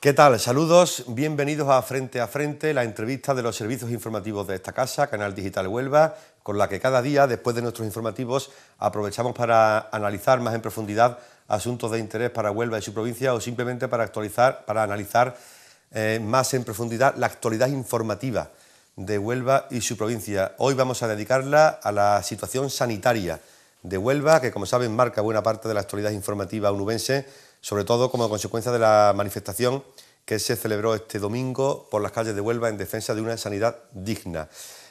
¿Qué tal? Saludos, bienvenidos a Frente a Frente, la entrevista de los servicios informativos de esta casa, Canal Digital Huelva, con la que cada día, después de nuestros informativos, aprovechamos para analizar más en profundidad asuntos de interés para Huelva y su provincia o simplemente para actualizar, para analizar eh, más en profundidad la actualidad informativa de Huelva y su provincia. Hoy vamos a dedicarla a la situación sanitaria de Huelva, que como saben marca buena parte de la actualidad informativa unubense sobre todo como consecuencia de la manifestación que se celebró este domingo por las calles de Huelva en defensa de una sanidad digna.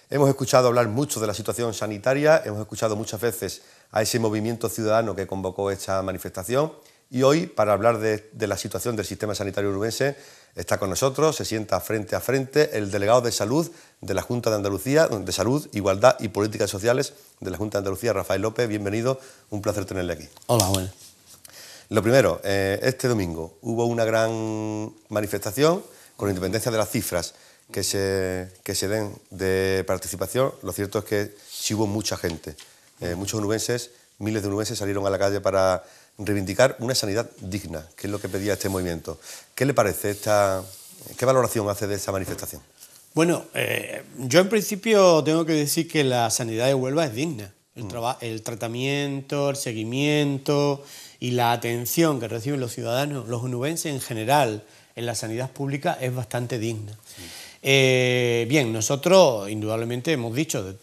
Hemos escuchado hablar mucho de la situación sanitaria, hemos escuchado muchas veces a ese movimiento ciudadano que convocó esta manifestación y hoy, para hablar de, la situación del sistema sanitario uruguense, está con nosotros, se sienta frente a frente el delegado de salud de la Junta de Andalucía, de Salud, Igualdad y Políticas Sociales de la Junta de Andalucía, Rafael López. Bienvenido, un placer tenerle aquí. Hola, bueno. Lo primero, eh, este domingo hubo una gran manifestación con independencia de las cifras que se, se den de participación. Lo cierto es que sí hubo mucha gente. Eh, muchos unubenses, miles de unubenses salieron a la calle para reivindicar una sanidad digna, que es lo que pedía este movimiento. ¿Qué le parece esta, qué valoración hace de esta manifestación? Bueno, eh, yo en principio tengo que decir que la sanidad de Huelva es digna. el tratamiento, el seguimiento, y la atención que reciben los ciudadanos, los unubenses en general, en la sanidad pública es bastante digna. Eh, bien, nosotros indudablemente hemos dicho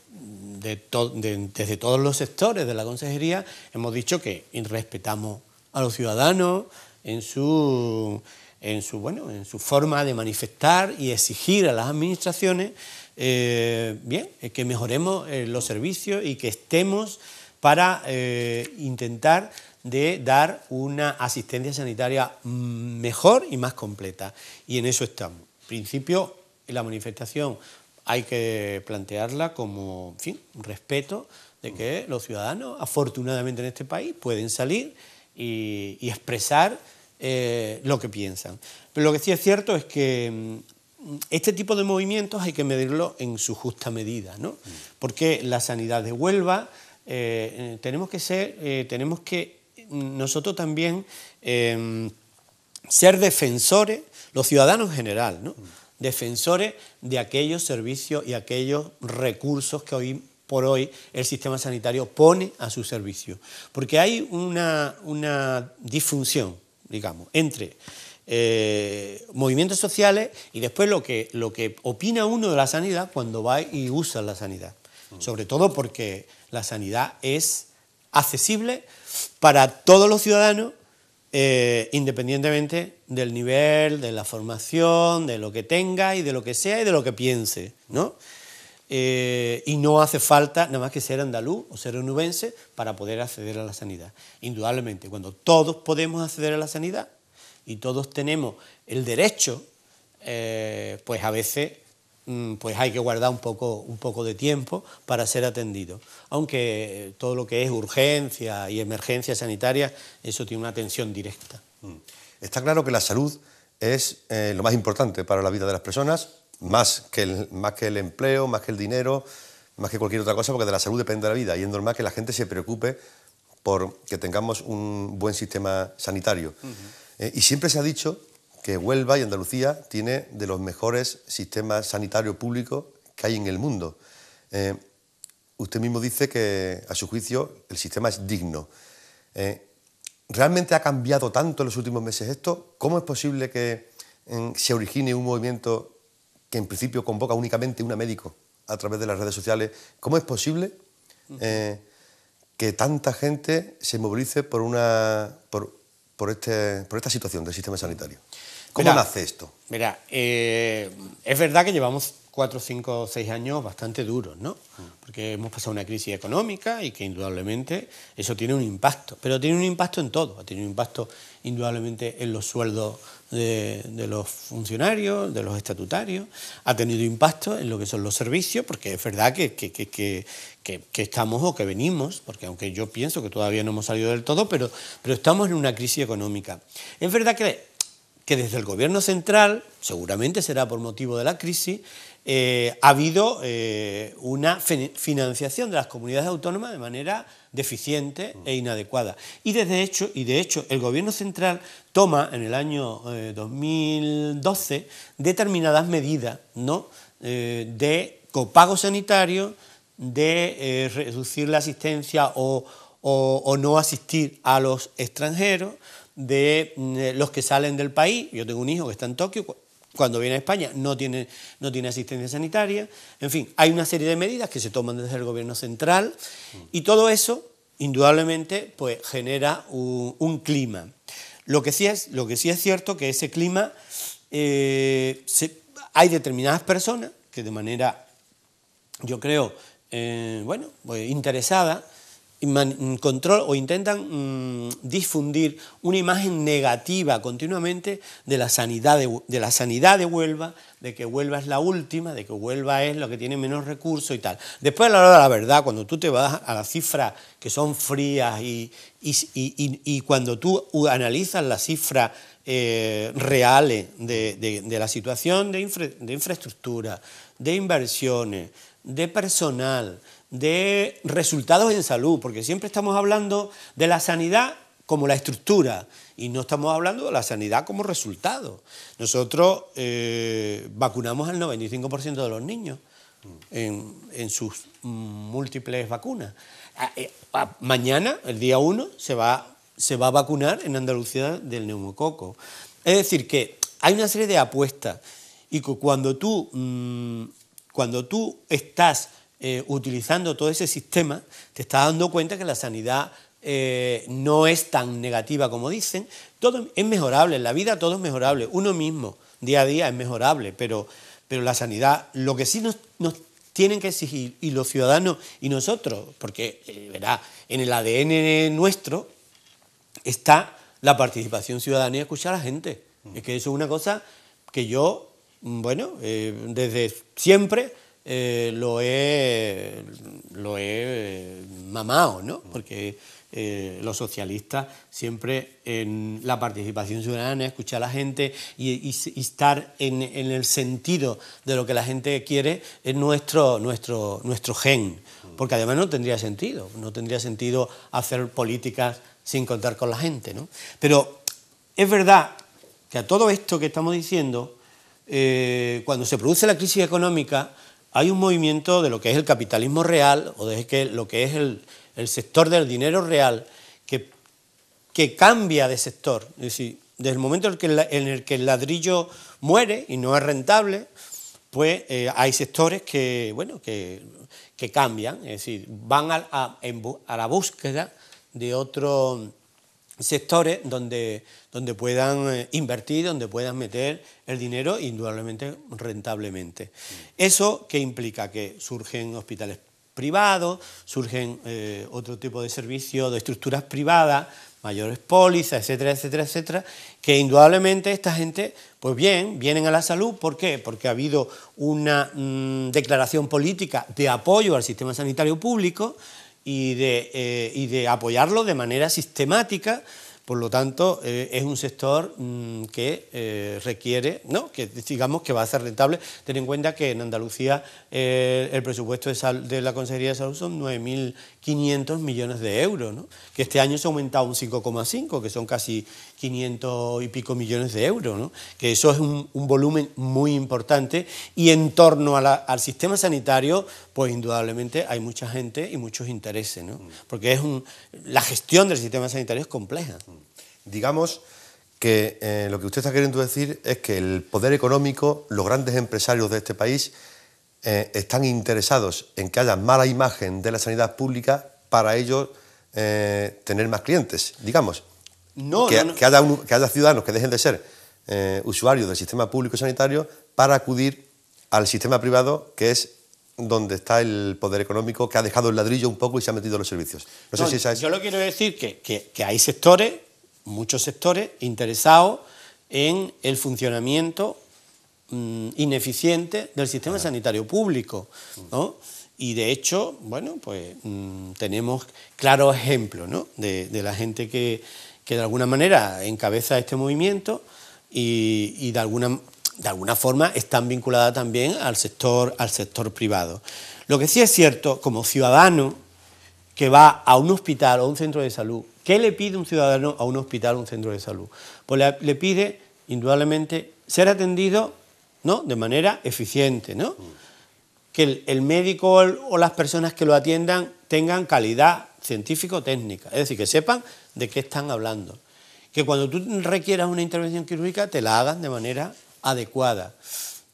desde todos los sectores de la consejería, hemos dicho que respetamos a los ciudadanos en su, en su, bueno, en su forma de manifestar y exigir a las administraciones eh, bien, eh, que mejoremos los servicios y que estemos para intentar de dar una asistencia sanitaria mejor y más completa. Y en eso estamos. En principio, la manifestación hay que plantearla como, fin, un respeto de que los ciudadanos, afortunadamente en este país, pueden salir y, expresar eh, lo que piensan. Pero lo que sí es cierto es que mm, este tipo de movimientos hay que medirlo en su justa medida, mm. Porque la sanidad de Huelva, eh, tenemos que ser, eh, tenemos que nosotros también em, ser defensores, los ciudadanos en general, ¿no? defensores de aquellos servicios y aquellos recursos que hoy por hoy el sistema sanitario pone a su servicio. Porque hay una, una disfunción, digamos, entre eh, movimientos sociales y después lo que, lo que opina uno de la sanidad cuando va y usa la sanidad. Mm. Sobre todo porque la sanidad es accesible para todos los ciudadanos, eh, independientemente del nivel, de la formación, de lo que tenga y de lo que sea y de lo que piense, ¿no? Eh, y no hace falta nada más que ser andaluz o ser unubense para poder acceder a la sanidad. Indudablemente, cuando todos podemos acceder a la sanidad y todos tenemos el derecho, eh, pues a veces Mm, pues hay que guardar un poco, un poco de tiempo para ser atendido. Aunque eh, todo lo que es urgencia y emergencia sanitaria, eso tiene una atención directa. Mm. Está claro que la salud es eh, lo más importante para la vida de las personas, más que, el, más que el empleo, más que el dinero, más que cualquier otra cosa, porque de la salud depende la vida y es normal que la gente se preocupe por que tengamos un buen sistema sanitario. Eh, y siempre se ha dicho que Huelva y Andalucía tiene de los mejores sistemas sanitarios públicos que hay en el mundo. Eh, usted mismo dice que, a su juicio, el sistema es digno. Eh, ¿Realmente ha cambiado tanto en los últimos meses esto? ¿Cómo es posible que se origine un movimiento que en principio convoca únicamente una médico a través de las redes sociales? ¿Cómo es posible eh, que tanta gente se movilice por, este, por esta situación del sistema sanitario? ¿Cómo mira, nace esto? Mira, eh, es verdad que llevamos cuatro, cinco, seis años bastante duros, ¿no? Porque hemos pasado una crisis económica y que indudablemente eso tiene un impacto, pero tiene un impacto en todo, Ha tenido un impacto indudablemente en los sueldos de, los funcionarios, de los estatutarios, ha tenido impacto en lo que son los servicios, porque es verdad que, que estamos o que venimos, porque aunque yo pienso que todavía no hemos salido del todo, pero, pero estamos en una crisis económica. Es verdad que que desde el gobierno central, seguramente será por motivo de la crisis, eh, ha habido eh, una financiación de las comunidades autónomas de manera deficiente e inadecuada. Y, desde hecho, y de hecho, el gobierno central toma en el año 2012 eh, determinadas medidas de copago sanitario, de reducir la asistencia o no asistir a los extranjeros, de mm, eh, los que salen del país. Yo tengo un hijo que está en Tokio, cuando viene a España no tiene, no tiene asistencia sanitaria. En fin, hay una serie de medidas que se toman desde el gobierno central y todo eso, indudablemente, pues genera un, clima. Lo que, sí es, lo que sí es cierto que ese clima, eh, hay determinadas personas que de manera, yo creo, eh, bueno, pues, interesada, control o intentan mm, difundir una imagen negativa continuamente de la, sanidad de, la sanidad de Huelva, de que Huelva es la última, de que Huelva es lo que tiene menos recursos y tal. Después, a la hora de la verdad, cuando tú te vas a las cifras que son frías y, cuando tú analizas las cifras eh, reales de, la situación de infraestructura, de inversiones, de personal, de resultados en salud, porque siempre estamos hablando de la sanidad como la estructura y no estamos hablando de la sanidad como resultado. Nosotros eh, vacunamos al 95% de los niños en, sus múltiples vacunas. Ah, eh, ah, mañana, el día 1, se va, se va a vacunar en Andalucía del neumococo. Es decir, que hay una serie de apuestas y cuando tú, mm, cuando tú estás eh, utilizando todo ese sistema, te estás dando cuenta que la sanidad eh, no es tan negativa como dicen. Todo es mejorable, en la vida todo es mejorable, uno mismo día a día es mejorable, pero, pero la sanidad, lo que sí nos, tienen que exigir, y los ciudadanos y nosotros, porque, eh, en el ADN nuestro está la participación ciudadana y escuchar a la gente. Es que eso es una cosa que yo, mm, bueno, desde siempre eh, lo he, mamado, ¿no? Porque eh, los socialistas siempre en la participación ciudadana, escuchar a la gente y, estar en, el sentido de lo que la gente quiere es nuestro, nuestro, gen. Porque además no tendría sentido, no tendría sentido hacer políticas sin contar con la gente, ¿no? Pero es verdad que a todo esto que estamos diciendo, eh, cuando se produce la crisis económica, hay un movimiento de lo que es el capitalismo real o de lo que es el, sector del dinero real que, cambia de sector. Es decir, desde el momento en el que el, ladrillo muere y no es rentable, pues eh, hay sectores que, bueno, que, cambian, es decir, van a la búsqueda de otro sectores donde, donde puedan eh, invertir, donde puedan meter el dinero indudablemente rentablemente. ¿Eso qué implica? Que surgen hospitales privados, surgen eh, otro tipo de servicios de estructuras privadas, mayores pólizas, etcétera, etcétera, etcétera, que indudablemente esta gente, pues bien, vienen a la salud. ¿Por qué? Porque ha habido una mm, declaración política de apoyo al sistema sanitario público y de, eh, de apoyarlo de manera sistemática. Por lo tanto, eh, es un sector mm, que eh, requiere, ¿no? que digamos que va a ser rentable. Ten en cuenta que en Andalucía el presupuesto de, la Consejería de Salud son 9.500 millones de euros, que este año se ha aumentado un 5,5, que son casi 500 y pico millones de euros, ¿no? que eso es un, volumen muy importante y en torno al sistema sanitario, pues indudablemente hay mucha gente y muchos intereses, mm. porque es un, la gestión del sistema sanitario es compleja. Mm. Digamos que eh, lo que usted está queriendo decir es que el poder económico, los grandes empresarios de este país, eh, están interesados en que haya mala imagen de la sanidad pública para ellos eh, tener más clientes, digamos que, haya ciudadanos que dejen de ser eh, usuarios del sistema público sanitario para acudir al sistema privado, que es donde está el poder económico, que ha dejado el ladrillo un poco y se ha metido en los servicios. Yo lo quiero decir que, hay sectores, muchos sectores, interesados en el funcionamiento mm, ineficiente del sistema ah. sanitario público. Y de hecho, bueno, pues mm, tenemos claros ejemplos ¿no? de la gente que que de alguna manera encabeza este movimiento y, de, alguna, de alguna forma están vinculadas también al sector, al sector privado. Lo que sí es cierto, como ciudadano que va a un hospital o un centro de salud, ¿qué le pide un ciudadano a un hospital o un centro de salud? Pues le, pide, indudablemente, ser atendido ¿no? de manera eficiente, ¿no? que el, médico o las personas que lo atiendan tengan calidad científico-técnica, es decir, que sepan de qué están hablando. Que cuando tú requieras una intervención quirúrgica te la hagan de manera adecuada.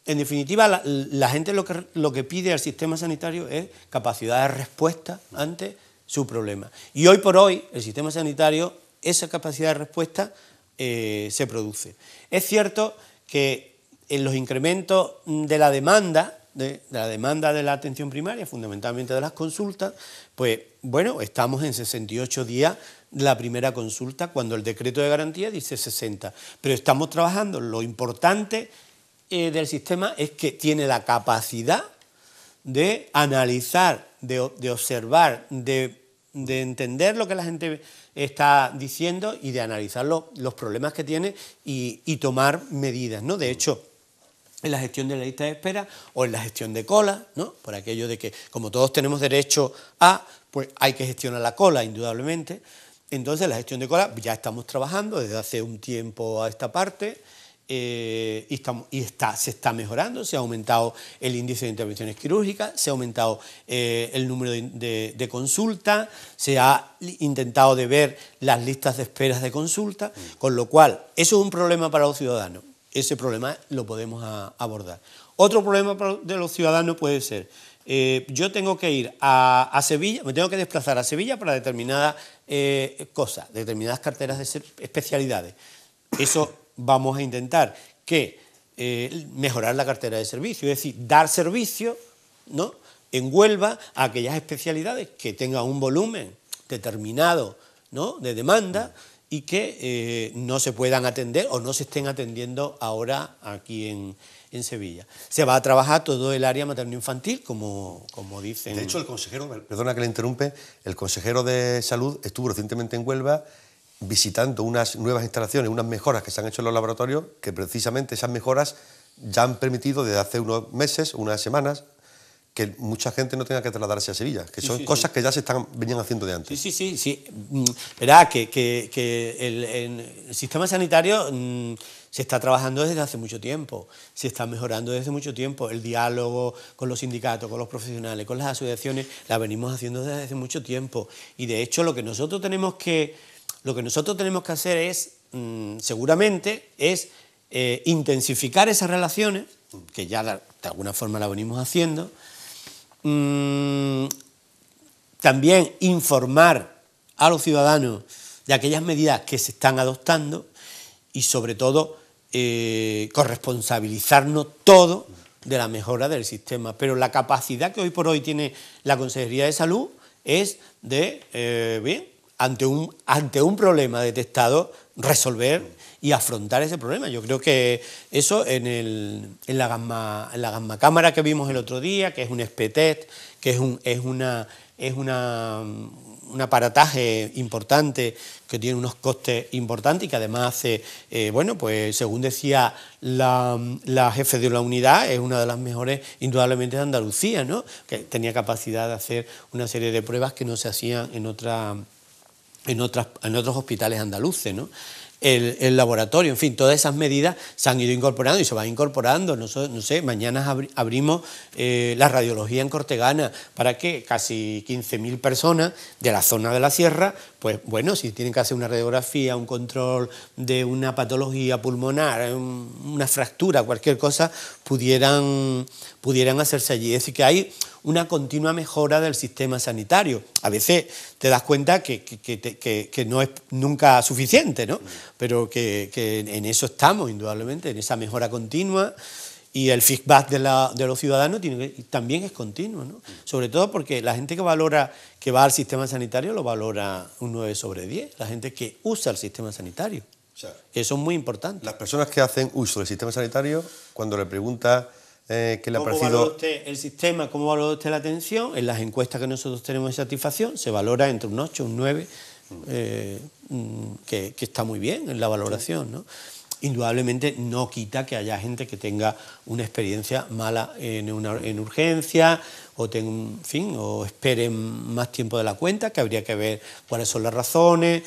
En definitiva, la, gente lo que, lo que pide al sistema sanitario es capacidad de respuesta ante su problema. Y hoy por hoy, el sistema sanitario, esa capacidad de respuesta eh, se produce. Es cierto que en los incrementos de la demanda, de, la demanda de la atención primaria, fundamentalmente de las consultas, pues bueno, estamos en 68 días la primera consulta cuando el decreto de garantía dice 60. Pero estamos trabajando. Lo importante eh, del sistema es que tiene la capacidad de analizar, de, observar, de, entender lo que la gente está diciendo y de analizar los problemas que tiene y, tomar medidas. ¿no? De hecho, en la gestión de la lista de espera o en la gestión de cola, ¿no? por aquello de que como todos tenemos derecho a, pues hay que gestionar la cola, indudablemente entonces la gestión de cola ya estamos trabajando desde hace un tiempo a esta parte eh, y, está, se está mejorando, se ha aumentado el índice de intervenciones quirúrgicas, se ha aumentado eh, el número de, consultas, se ha intentado de ver las listas de esperas de consulta, con lo cual eso es un problema para los ciudadanos, ese problema lo podemos abordar. Otro problema de los ciudadanos puede ser eh, yo tengo que ir a, Sevilla, me tengo que desplazar a Sevilla para determinadas eh, cosas, determinadas carteras de especialidades. Eso vamos a intentar que eh, mejorar la cartera de servicio, es decir, dar servicio ¿no? en Huelva a aquellas especialidades que tengan un volumen determinado ¿no? de demanda y que eh, no se puedan atender o no se estén atendiendo ahora aquí en, en Sevilla. Se va a trabajar todo el área materno-infantil, como, como dicen. De hecho, el consejero, perdona que le interrumpe, el consejero de salud estuvo recientemente en Huelva visitando unas nuevas instalaciones, unas mejoras que se han hecho en los laboratorios, que precisamente esas mejoras ya han permitido desde hace unos meses, unas semanas, que mucha gente no tenga que trasladarse a Sevilla, que son cosas que ya se están, venían haciendo de antes. Sí, sí, sí. sí. Mm, verá que, el, sistema sanitario mm, se está trabajando desde hace mucho tiempo, se está mejorando desde mucho tiempo. El diálogo con los sindicatos, con los profesionales, con las asociaciones, la venimos haciendo desde hace mucho tiempo. Y de hecho lo que nosotros tenemos que, lo que, nosotros tenemos que hacer es, mm, seguramente, es eh, intensificar esas relaciones, que ya de alguna forma la venimos haciendo, Mm, también informar a los ciudadanos de aquellas medidas que se están adoptando y sobre todo eh, corresponsabilizarnos todos de la mejora del sistema. Pero la capacidad que hoy por hoy tiene la Consejería de Salud es de, eh, bien, ante un, ante un problema detectado, resolver y afrontar ese problema. Yo creo que eso en, el, en la, gama la cámara que vimos el otro día, que es un espetet, que es, un, es, una, es mm, un aparataje importante que tiene unos costes importantes y que además hace, eh, bueno, pues según decía mm, la, jefe de la unidad, es una de las mejores indudablemente de Andalucía, ¿no? que tenía capacidad de hacer una serie de pruebas que no se hacían en, otra, en, otras, en otros hospitales andaluces. ¿no? el, laboratorio, en fin, todas esas medidas se han ido incorporando y se van incorporando. No, sé, mañana abrimos eh, la radiología en Cortegana para que casi 15.000 personas de la zona de la sierra pues bueno, si tienen que hacer una radiografía, un control de una patología pulmonar, una fractura, cualquier cosa, pudieran, pudieran hacerse allí. Es decir, que hay una continua mejora del sistema sanitario. A veces te das cuenta que, que no es nunca suficiente, ¿no? Mm. Pero que, en eso estamos, indudablemente, en esa mejora continua. Y el feedback de, los ciudadanos tiene también es continuo, ¿no? sobre todo porque la gente que valora, que va al sistema sanitario lo valora un 9 sobre 10, la gente que usa el sistema sanitario, o sea, que muy importante. Las personas que hacen uso del sistema sanitario, cuando le pregunta eh, qué le ha parecido... ¿Cómo usted el sistema, cómo valora usted la atención? En las encuestas que nosotros tenemos de satisfacción se valora entre un 8 y un 9, mm. eh, mm, que, que, está muy bien en la valoración. ¿no? indudablemente no quita que haya gente que tenga una experiencia mala en, una, urgencia o, ten, en fin, o esperen más tiempo de la cuenta, que habría que ver cuáles son las razones,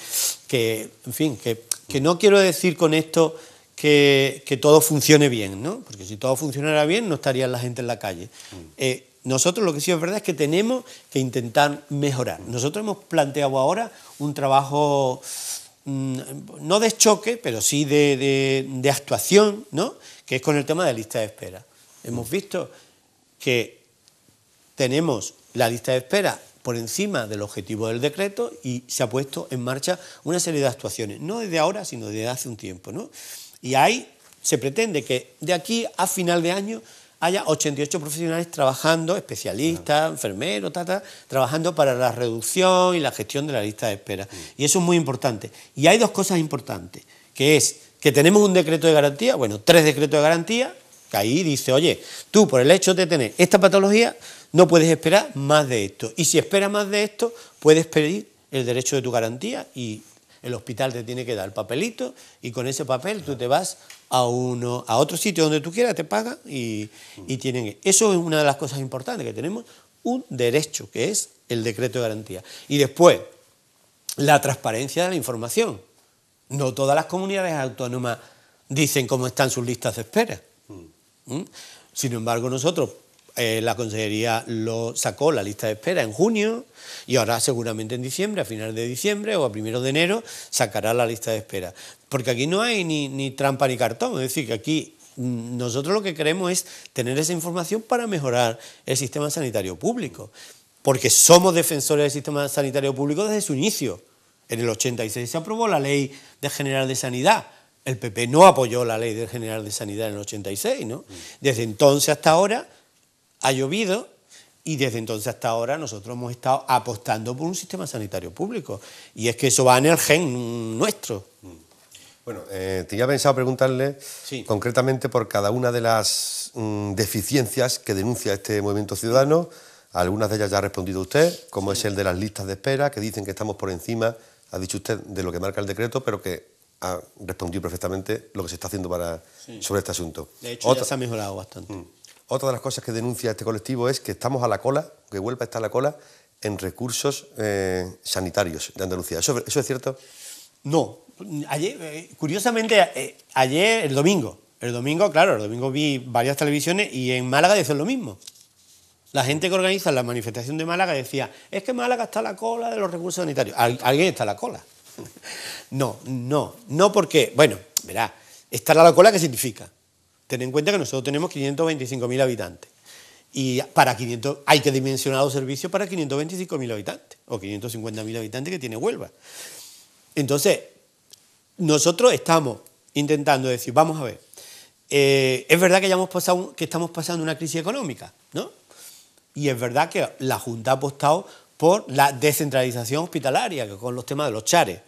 que, en fin, que, no quiero decir con esto que, todo funcione bien, ¿no? porque si todo funcionara bien no estaría la gente en la calle. Mm. Eh, nosotros lo que sí es verdad es que tenemos que intentar mejorar. Nosotros hemos planteado ahora un trabajo Mm, no de choque, pero sí de, actuación, ¿no? que es con el tema de la lista de espera. Hemos visto que tenemos la lista de espera por encima del objetivo del decreto y se ha puesto en marcha una serie de actuaciones, no desde ahora, sino desde hace un tiempo. Y ahí se pretende que de aquí a final de año haya 88 profesionales trabajando, especialistas, enfermeros, trabajando para la reducción y la gestión de la lista de espera. Y eso es muy importante. Y hay dos cosas importantes, que es que tenemos un decreto de garantía, bueno, tres decretos de garantía, que ahí dice, oye, tú por el hecho de tener esta patología, no puedes esperar más de esto. Y si esperas más de esto, puedes pedir el derecho de tu garantía y el hospital te tiene que dar el papelito y con ese papel tú te vas a, uno, a otro sitio donde tú quieras, te pagan y, tienen... Eso es una de las cosas importantes, que tenemos un derecho, que es el decreto de garantía. Y después, la transparencia de la información. No todas las comunidades autónomas dicen cómo están sus listas de espera. Mm. ¿Mm? Sin embargo, nosotros eh, la Consejería lo sacó la lista de espera en junio y ahora seguramente en diciembre, a final de diciembre o a primero de enero, sacará la lista de espera. Porque aquí no hay ni, trampa ni cartón, es decir, que aquí mm, nosotros lo que queremos es tener esa información para mejorar el sistema sanitario público, porque somos defensores del sistema sanitario público desde su inicio. En el 86 se aprobó la ley de general de sanidad. El PP no apoyó la ley del general de sanidad en el 86, ¿no? Desde entonces hasta ahora ha llovido y desde entonces hasta ahora nosotros hemos estado apostando por un sistema sanitario público. Y es que eso va en el gen nuestro. Bueno, eh, tenía pensado preguntarle concretamente por cada una de las mm, deficiencias que denuncia este movimiento ciudadano. Algunas de ellas ya ha respondido usted, como es el de las listas de espera, que dicen que estamos por encima, ha dicho usted, de lo que marca el decreto, pero que ha respondido perfectamente lo que se está haciendo para, sobre este asunto. De hecho, se ha mejorado bastante. Mm. Otra de las cosas que denuncia este colectivo es que estamos a la cola, que a está a la cola, en recursos eh, sanitarios de Andalucía. ¿Eso, ¿Eso, es cierto? No. Eh, curiosamente, eh, ayer, el domingo, el domingo, claro, el domingo vi varias televisiones y en Málaga decían lo mismo. La gente que organiza la manifestación de Málaga decía, es que Málaga está a la cola de los recursos sanitarios. alguien está a la cola. no, no, no porque, bueno, verá, estar a la cola, ¿qué significa? Ten en cuenta que nosotros tenemos 525.000 habitantes. Y para 500, hay que dimensionar los servicios para 525.000 habitantes o 550.000 habitantes que tiene Huelva. Entonces, nosotros estamos intentando decir, vamos a ver, eh, es verdad que, ya que estamos pasando una crisis económica, ¿no? Y es verdad que la Junta ha apostado por la descentralización hospitalaria, con los temas de los chares.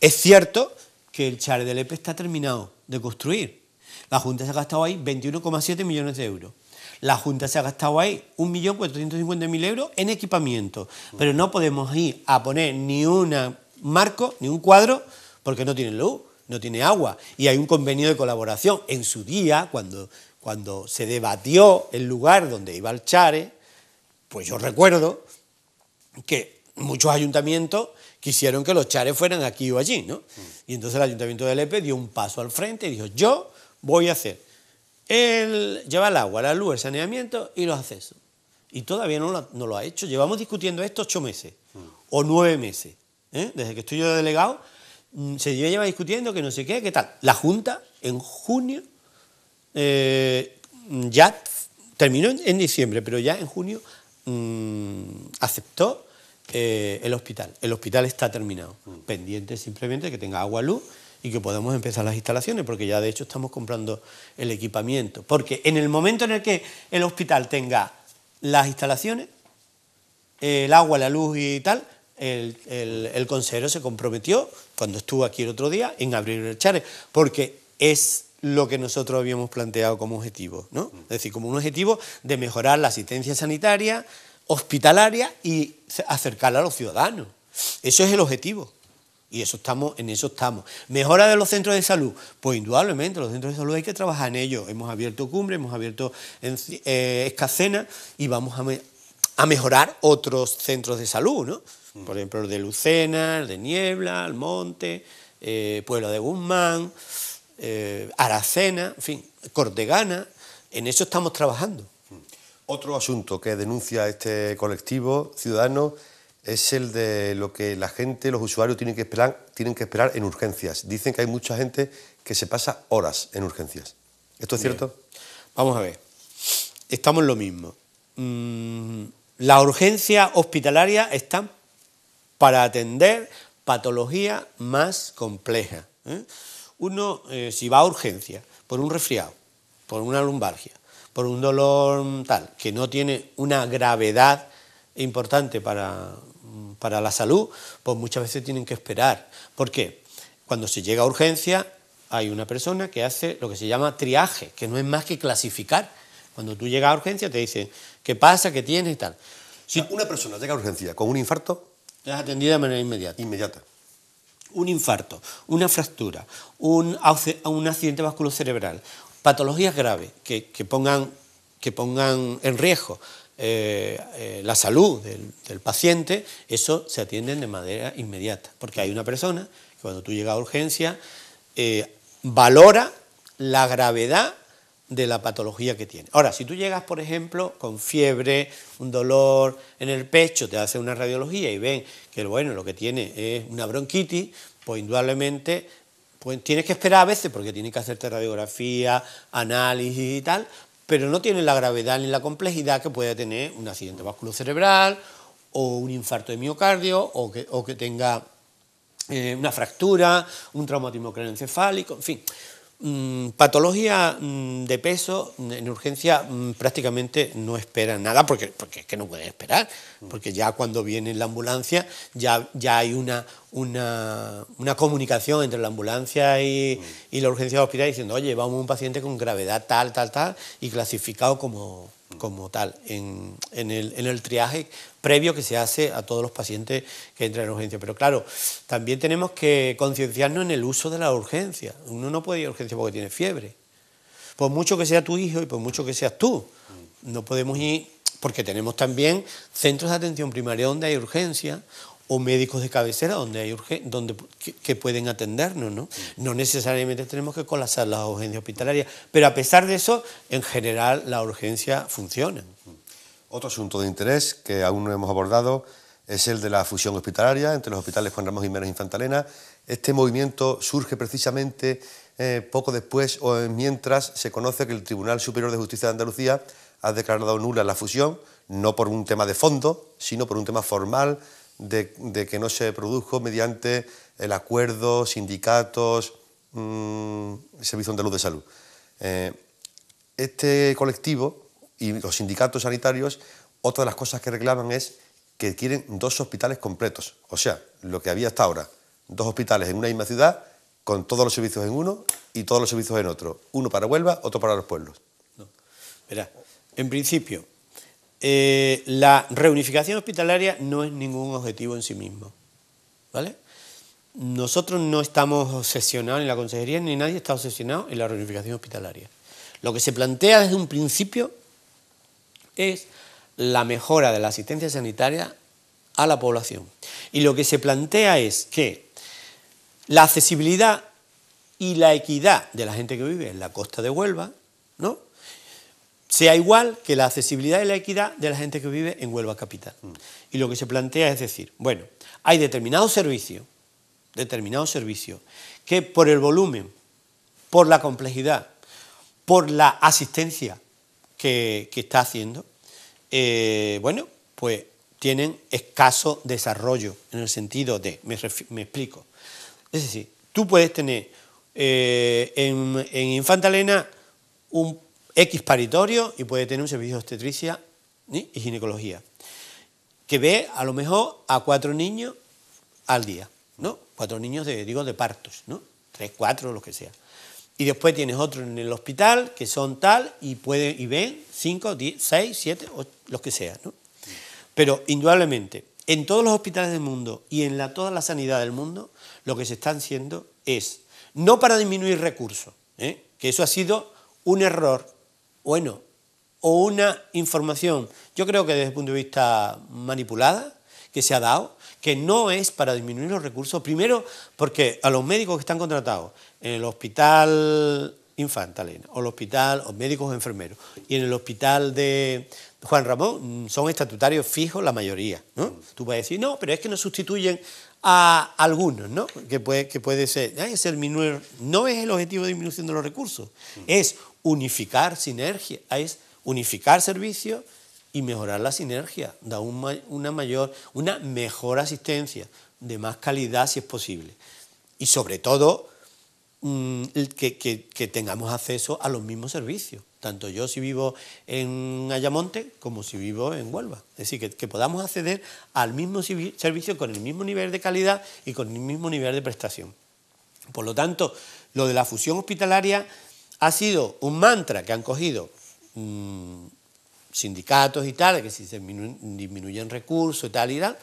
Es cierto que el chare de Lepe e está terminado de construir, la Junta se ha gastado ahí 21,7 millones de euros. La Junta se ha gastado ahí 1.450.000 euros en equipamiento. Pero no podemos ir a poner ni un marco, ni un cuadro, porque no tiene luz, no tiene agua. Y hay un convenio de colaboración. En su día, cuando, cuando se debatió el lugar donde iba el Chare, pues yo recuerdo que muchos ayuntamientos quisieron que los chares fueran aquí o allí, ¿no? Y entonces el ayuntamiento de Lepe dio un paso al frente y dijo, yo voy a hacer el, llevar el agua, la luz, el saneamiento y los accesos. Y todavía no lo, ha hecho. Llevamos discutiendo esto ocho meses mm. o nueve meses. ¿eh? Desde que estoy yo delegado, mm, se lleva discutiendo que no sé qué, qué tal. La Junta en junio eh, ya terminó en, diciembre, pero ya en junio mm, aceptó eh, el hospital. El hospital está terminado, pendiente simplemente que tenga agua, luz y que podamos empezar las instalaciones, porque ya de hecho estamos comprando el equipamiento. Porque en el momento en el que el hospital tenga las instalaciones, el agua, la luz y tal, el, el, consejero se comprometió, cuando estuvo aquí el otro día, en abrir el charre... porque es lo que nosotros habíamos planteado como objetivo, ¿no? Es decir, como un objetivo de mejorar la asistencia sanitaria, hospitalaria y acercarla a los ciudadanos. Eso es el objetivo. Y eso estamos, en eso estamos. Mejora de los centros de salud. Pues indudablemente, los centros de salud hay que trabajar en ellos. Hemos abierto cumbre, hemos abierto eh, escacena y vamos a, a, mejorar otros centros de salud, ¿no? Mm. Por ejemplo, el de Lucena, el de Niebla, el Monte, eh, Pueblo de Guzmán, eh, Aracena, en fin, Cortegana. En eso estamos trabajando. Mm. Otro asunto que denuncia este colectivo ciudadano es el de lo que la gente, los usuarios tienen que esperar, tienen que esperar en urgencias. Dicen que hay mucha gente que se pasa horas en urgencias. ¿Esto es cierto? Vamos a ver. Estamos en lo mismo. Mm, la urgencia hospitalaria está para atender patologías más complejas. ¿eh? Uno, eh, si va a urgencia por un resfriado, por una lumbargia, por un dolor tal, que no tiene una gravedad importante para para la salud, pues muchas veces tienen que esperar. ¿Por qué? Cuando se llega a urgencia, hay una persona que hace lo que se llama triaje, que no es más que clasificar. Cuando tú llegas a urgencia, te dicen qué pasa, qué tienes y tal. Si una persona llega a urgencia con un infarto, es atendida de manera inmediata. Inmediata. Un infarto, una fractura, un, un accidente cerebral, patologías graves pongan, que pongan en riesgo eh, eh, la salud del, paciente, eso se atiende de manera inmediata, porque hay una persona que cuando tú llegas a urgencia eh, valora la gravedad de la patología que tiene. Ahora, si tú llegas, por ejemplo, con fiebre, un dolor en el pecho, te hace una radiología y ven que bueno, lo que tiene es una bronquitis, pues indudablemente pues tienes que esperar a veces porque tienen que hacerte radiografía, análisis y tal, pero no tiene la gravedad ni la complejidad que puede tener un accidente cerebral o un infarto de miocardio o que, tenga eh, una fractura, un traumatismo craneoencefálico, en fin. Mm, patología mm, de peso mm, en urgencia prácticamente no espera nada porque, porque es que no pueden esperar, porque ya cuando viene la ambulancia ya, ya hay una, una, comunicación entre la ambulancia y, y la urgencia hospital diciendo, oye, vamos un paciente con gravedad tal, tal, tal y clasificado como, como tal en, el, el, triaje previo que se hace a todos los pacientes que entran en urgencia. Pero claro, también tenemos que concienciarnos en el uso de la urgencia. Uno no puede ir a urgencia porque tiene fiebre. Por mucho que sea tu hijo y por mucho que seas tú, no podemos ir porque tenemos también centros de atención primaria donde hay urgencia o médicos de cabecera donde hay donde, que, pueden atendernos. ¿no? no necesariamente tenemos que colapsar las urgencias hospitalarias, pero a pesar de eso, en general la urgencia funciona. Otro asunto de interés que aún no hemos abordado es el de la fusión hospitalaria entre los hospitales Juan Ramos Jiménez y Infantalena. Este movimiento surge precisamente eh, poco después o mientras se conoce que el Tribunal Superior de Justicia de Andalucía ha declarado nula la fusión, no por un tema de fondo, sino por un tema formal de, que no se produjo mediante el acuerdo, sindicatos, mm, servicios de Andaluz de Salud. Eh, este colectivo y los sindicatos sanitarios, otra de las cosas que reclaman es que quieren dos hospitales completos. O sea, lo que había hasta ahora, dos hospitales en una misma ciudad, con todos los servicios en uno y todos los servicios en otro. Uno para Huelva, otro para los pueblos. en principio, eh, la reunificación hospitalaria no es ningún objetivo en sí mismo. ¿Vale? Nosotros no estamos obsesionados en la consejería, ni nadie está obsesionado en la reunificación hospitalaria. Lo que se plantea desde un principio es la mejora de la asistencia sanitaria a la población. Y lo que se plantea es que la accesibilidad y la equidad de la gente que vive en la costa de Huelva, ¿no? sea igual que la accesibilidad y la equidad de la gente que vive en Huelva Capital. Mm. Y lo que se plantea es decir, bueno, hay determinados servicios, determinados servicios, que por el volumen, por la complejidad, por la asistencia que, está haciendo, eh, bueno, pues tienen escaso desarrollo en el sentido de, me, explico, es decir, tú puedes tener eh, en, en Infanta un X paritorio y puede tener un servicio de obstetricia y ginecología, que ve a lo mejor a cuatro niños al día, ¿no? Cuatro niños de, digo, de partos, ¿no? Tres, cuatro, lo que sea. Y después tienes otro en el hospital que son tal y pueden y ven cinco, seis, siete, los que sea, Pero indudablemente, en todos los hospitales del mundo y en toda la sanidad del mundo, lo que se está haciendo es, no para disminuir recursos, ¿eh? que eso ha sido un error bueno, o una información, yo creo que desde el punto de vista manipulada, que se ha dado, que no es para disminuir los recursos, primero porque a los médicos que están contratados en el hospital infantil, o el hospital, o médicos enfermeros, y en el hospital de, Juan Ramón, mm, son estatutarios fijos la mayoría, ¿no? Tú a decir, no, pero es que nos sustituyen a algunos, ¿no? Que puede, que puede ser, es el no es el objetivo de disminución de los recursos, es unificar sinergia, es unificar servicios y mejorar la sinergia, da una mayor, una mejor asistencia, de más calidad si es posible. Y sobre todo, mm, que, tengamos acceso a los mismos servicios, tanto yo si vivo en Ayamonte como si vivo en Huelva. Es decir, que podamos acceder al mismo servicio con el mismo nivel de calidad y con el mismo nivel de prestación. Por lo tanto, lo de la fusión hospitalaria ha sido un mantra que han cogido mm, sindicatos y tal, que si se disminuyen, recursos y tal y tal,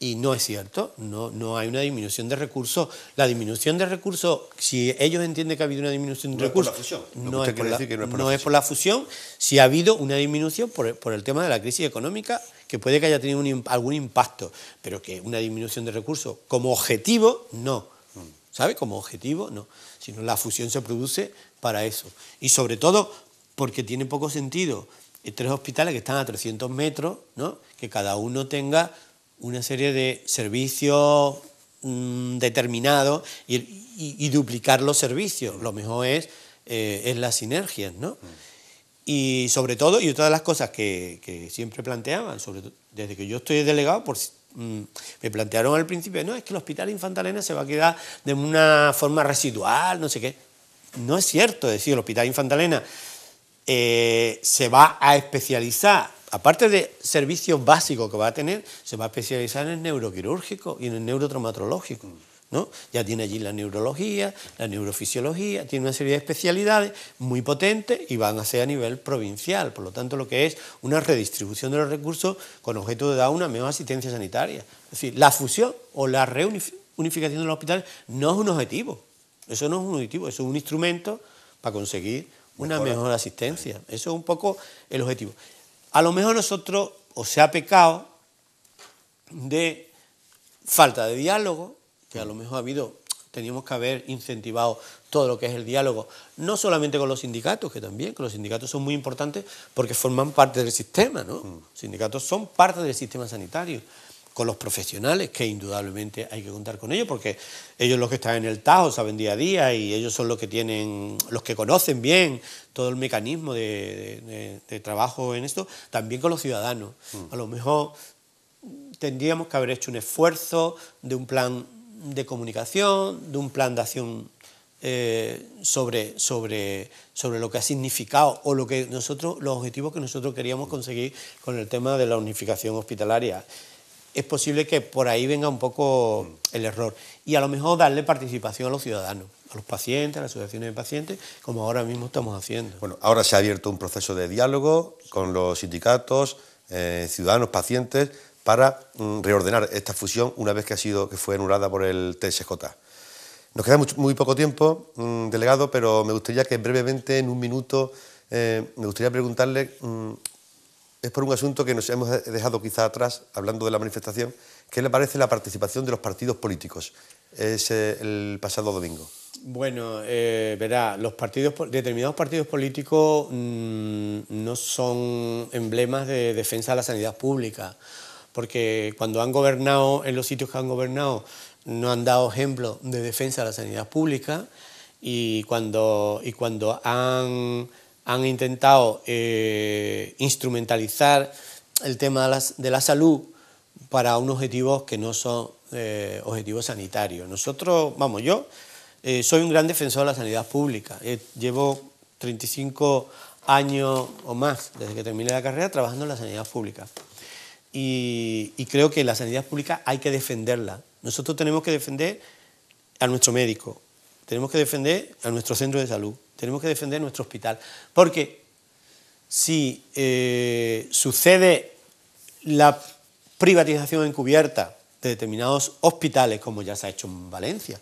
y no es cierto, no, no hay una disminución de recursos. La disminución de recursos, si ellos entienden que ha habido una disminución de recursos, No, es por la, no, es por, fusión, si ha habido una disminución por, el tema de la crisis económica, que puede que haya tenido algún impacto, pero que una disminución de recursos como objetivo, no. ¿sabe? Como objetivo, no, sino la fusión se produce para eso. Y sobre todo porque tiene poco sentido eh, tres hospitales que están a 300 metros, ¿no? que cada uno tenga una serie de servicios mm, determinados y, duplicar los servicios. Lo mejor eh, es, las sinergias. ¿no? Y sobre todo, y otra de las cosas que, siempre planteaban, sobre desde que yo estoy delegado, por, Mm. Me plantearon al principio, no, es que el Hospital Infantilena se va a quedar de una forma residual, no sé qué. No es cierto, es decir, el Hospital Infantilena eh, se va a especializar, aparte de servicios básicos que va a tener, se va a especializar en el neuroquirúrgico y en el neurotraumatológico. Ya tiene allí la neurología, la neurofisiología, tiene una serie de especialidades muy potentes y van a ser a nivel provincial. Por lo tanto, lo que es una redistribución de los recursos con objeto de dar una mejor asistencia sanitaria. Es decir, la fusión o la reunificación de los hospitales no es un objetivo. Eso no es un objetivo, eso es un instrumento para conseguir una mejor, asistencia. Eso es un poco el objetivo. A lo mejor nosotros, o se ha pecado de falta de diálogo, que a lo mejor ha habido, teníamos que haber incentivado todo lo que es el diálogo, no solamente con los sindicatos, que también, que los sindicatos son muy importantes porque forman parte del sistema, ¿no? Mm. Los sindicatos son parte del sistema sanitario con los profesionales, que indudablemente hay que contar con ellos, porque ellos los que están en el Tajo saben día a día y ellos son los que tienen, los que conocen bien todo el mecanismo de, trabajo en esto, también con los ciudadanos. Mm. A lo mejor tendríamos que haber hecho un esfuerzo de un plan de comunicación, de un plan de acción eh, sobre, sobre, sobre lo que ha significado o lo que nosotros, los objetivos que nosotros queríamos conseguir con el tema de la unificación hospitalaria. Es posible que por ahí venga un poco el error y a lo mejor darle participación a los ciudadanos, a los pacientes, a las asociaciones de pacientes, como ahora mismo estamos haciendo. Bueno, ahora se ha abierto un proceso de diálogo con los sindicatos, eh, ciudadanos, pacientes, para mm, reordenar esta fusión una vez que, ha sido, que fue anulada por el TSJ. Nos queda muy, poco tiempo, mm, delegado, pero me gustaría que brevemente, en un minuto, eh, me gustaría preguntarle, mm, es por un asunto que nos hemos dejado quizá atrás, hablando de la manifestación, ¿qué le parece la participación de los partidos políticos es, el pasado domingo? Bueno, eh, verá, los partidos, determinados partidos políticos no son emblemas de defensa de la sanidad pública porque cuando han gobernado en los sitios que han gobernado no han dado ejemplo de defensa de la sanidad pública y cuando, y cuando han, intentado eh, instrumentalizar el tema de, la salud para unos objetivos que no son eh, objetivos sanitarios. Nosotros, vamos, yo eh, soy un gran defensor de la sanidad pública. llevo 35 años o más desde que terminé la carrera trabajando en la sanidad pública y, creo que la sanidad pública hay que defenderla. Nosotros tenemos que defender a nuestro médico, tenemos que defender a nuestro centro de salud, tenemos que defender nuestro hospital, porque si eh, sucede la privatización encubierta de determinados hospitales, como ya se ha hecho en Valencia,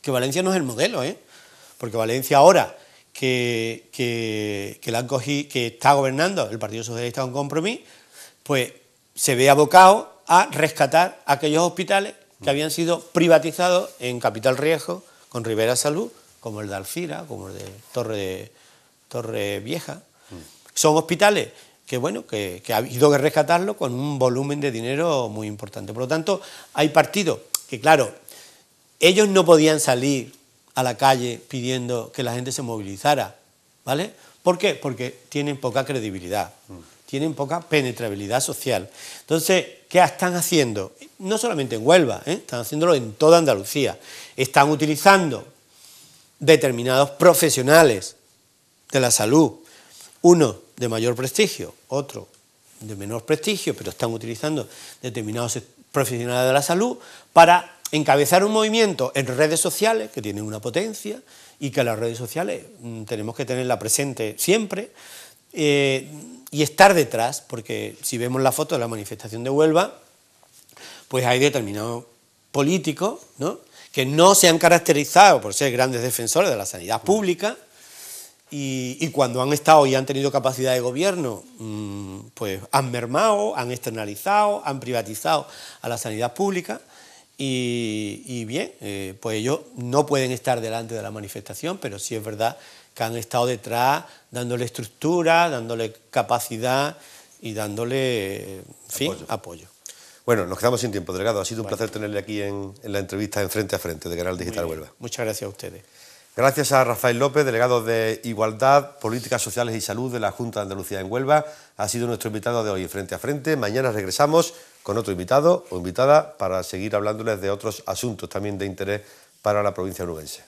que Valencia no es el modelo, ¿eh? porque Valencia ahora que, la que está gobernando el Partido Socialista con compromiso, pues se ve abocado a rescatar aquellos hospitales que habían sido privatizados en capital riesgo con Rivera Salud, como el de Alfira, como el de Torre, Torre Vieja. Mm. Son hospitales que, bueno, que, ha habido que rescatarlo con un volumen de dinero muy importante. Por lo tanto, hay partidos que, claro, ellos no podían salir a la calle pidiendo que la gente se movilizara, ¿vale? ¿Por qué? Porque tienen poca credibilidad. Mm tienen poca penetrabilidad social. Entonces, ¿qué están haciendo? No solamente en Huelva, ¿eh? están haciéndolo en toda Andalucía. Están utilizando determinados profesionales de la salud, uno de mayor prestigio, otro de menor prestigio, pero están utilizando determinados profesionales de la salud para encabezar un movimiento en redes sociales que tienen una potencia y que las redes sociales mm, tenemos que tenerla presente siempre. Eh, y estar detrás, porque si vemos la foto de la manifestación de Huelva, pues hay determinados políticos que no se han caracterizado por ser grandes defensores de la sanidad pública y, cuando han estado y han tenido capacidad de gobierno, mm, pues han mermado, han externalizado, han privatizado a la sanidad pública. Y, bien, eh, pues ellos no pueden estar delante de la manifestación, pero sí es verdad que han estado detrás dándole estructura, dándole capacidad y dándole apoyo. Bueno, nos quedamos sin tiempo, delegado. Ha sido un placer tenerle aquí en, la entrevista en Frente a Frente de Canal Digital Huelva. Muchas gracias a ustedes. Gracias a Rafael López, delegado de Igualdad, Políticas Sociales y Salud de la Junta de Andalucía en Huelva. Ha sido nuestro invitado de hoy en Frente a Frente. Mañana regresamos con otro invitado o invitada para seguir hablándoles de otros asuntos también de interés para la provincia onubense.